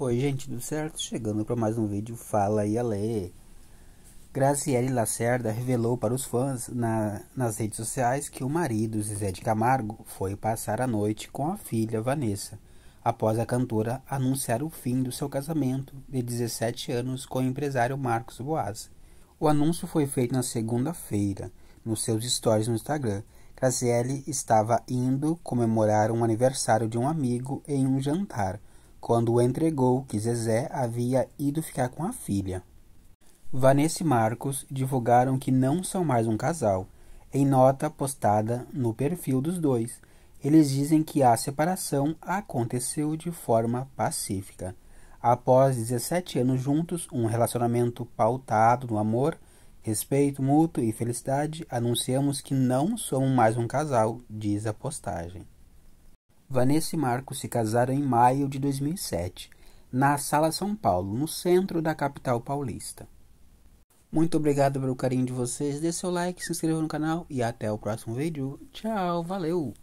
Oi gente, tudo certo? Chegando para mais um vídeo Fala aí, Ale. Graziele Lacerda revelou para os fãs na, nas redes sociais que o marido Zezé de Camargo foi passar a noite com a filha Vanessa, após a cantora anunciar o fim do seu casamento de 17 anos com o empresário Marcos Boas. O anúncio foi feito na segunda-feira, nos seus stories no Instagram, Graziele estava indo comemorar um aniversário de um amigo em um jantar quando o entregou que Zezé havia ido ficar com a filha. Vanessa e Marcos divulgaram que não são mais um casal. Em nota postada no perfil dos dois, eles dizem que a separação aconteceu de forma pacífica. Após 17 anos juntos, um relacionamento pautado no amor, respeito mútuo e felicidade, anunciamos que não somos mais um casal, diz a postagem. Vanessa e Marco se casaram em maio de 2007, na Sala São Paulo, no centro da capital paulista. Muito obrigado pelo carinho de vocês, dê seu like, se inscreva no canal e até o próximo vídeo. Tchau, valeu!